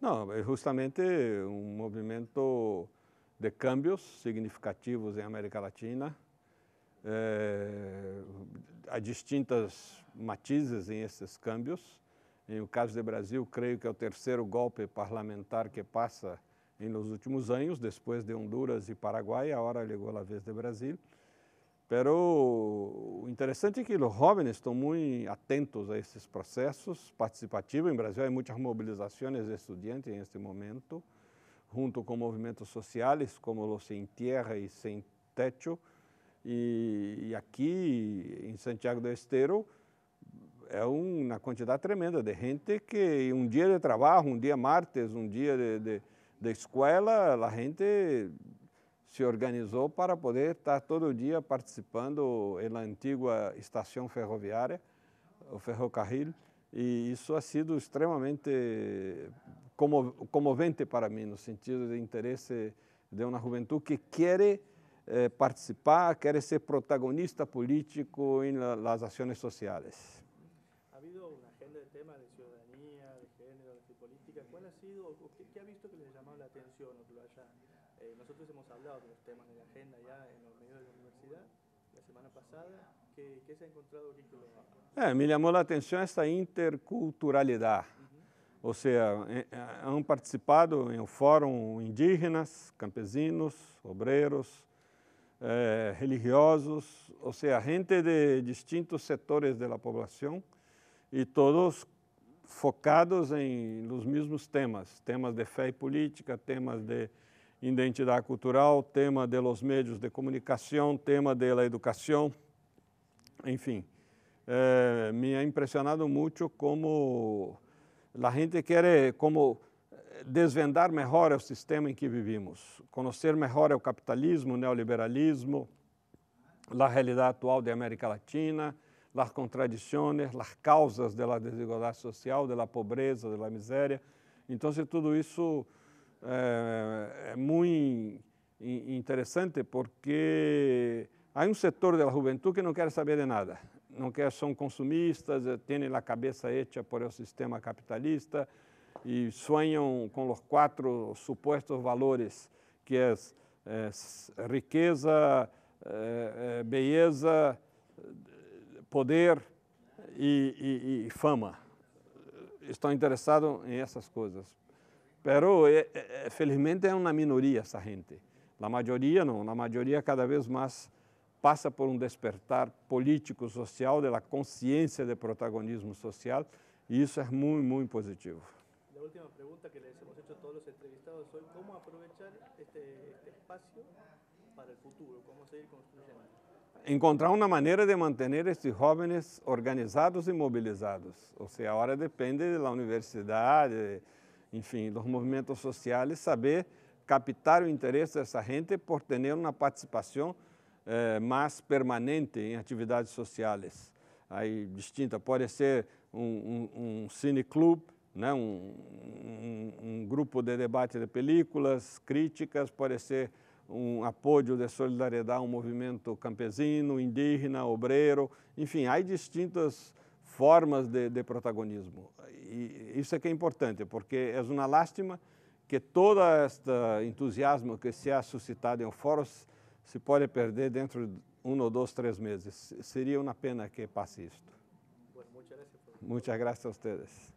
Não, é justamente um movimento de cambios significativos em América Latina, é, há distintas matizes em esses câmbios. Em o caso do Brasil, creio que é o terceiro golpe parlamentar que passa nos últimos anos, depois de Honduras e Paraguai, a hora chegou a vez do Brasil. Pero o interessante é que os jovens estão muito atentos a esses processos participativos. Em Brasil, há muitas mobilizações de estudantes em este momento, junto com movimentos sociais como o Sem Tierra e Sem Techo. E, e aqui, em Santiago do Esteiro, é uma quantidade tremenda de gente que um dia de trabalho, um dia martes, um dia de, de, de escola, a gente se organizou para poder estar todo dia participando na antiga estação ferroviária, o ferrocarril, e isso ha sido extremamente comovente para mim, no sentido de interesse de uma juventude que quer eh, participar, quer ser protagonista político em las ações sociais. Ha habido agenda de temas de cidadania, de género, de política. Qual ha sido, o que, qué ha visto que lhe chamou a atenção, que lo haya eh, nosotros hemos hablado de los temas de la agenda ya en los medios de la universidad la semana pasada. ¿Qué, qué se ha encontrado aquí que lo ha... Eh, me chamou a atenção essa interculturalidade. Ou seja, eh, eh, han participado em um fórum indígenas, campesinos, obreros, eh, religiosos, ou seja, gente de distintos setores da população e todos focados em os mesmos temas, temas de fé e política, temas de identidade cultural, tema de los medios de comunicación, tema de la educação, enfim. Eh, me ha impressionado muito como a gente quer como desvendar melhor o sistema em que vivimos, conhecer melhor o capitalismo, o neoliberalismo, a realidade atual de América Latina, as contradições, as causas da desigualdade social, da pobreza, da miséria, então tudo isso é, eh, eh, muito interessante porque há um setor da juventude que não quer saber de nada. Não quer, são consumistas, eh, têm a cabeça hecha por o sistema capitalista e sonham com os quatro supostos valores que é, é riqueza, é, beleza, poder e, e, e fama. Estão interessados em essas coisas. Pero eh, eh, felizmente é uma minoria essa gente. A maioria não, a maioria cada vez mais passa por um despertar político social, da consciência de protagonismo social, e isso é muito, muito positivo. A última pergunta que les hemos a todos os entrevistados hoy, como aproveitar este, este para o futuro? Como seguir construindo? Encontrar uma maneira de manter esses jovens organizados e mobilizados. Ou seja, agora depende da universidade, enfim, dos movimentos sociais, saber captar o interesse dessa gente por ter uma participação eh, mais permanente em atividades sociais. Aí, distinta, pode ser um, um, um cineclube, né? Um, um, um, grupo de debate de películas, críticas, pode ser um apoio de solidariedade a um movimento campesino, indígena, obreiro, enfim, há distintas formas de, de protagonismo. E isso é que é importante, porque é uma lástima que todo este entusiasmo que se ha suscitado em foros se pode perder dentro de um ou dois, três meses. Seria uma pena que passe isto. Muito obrigado a vocês.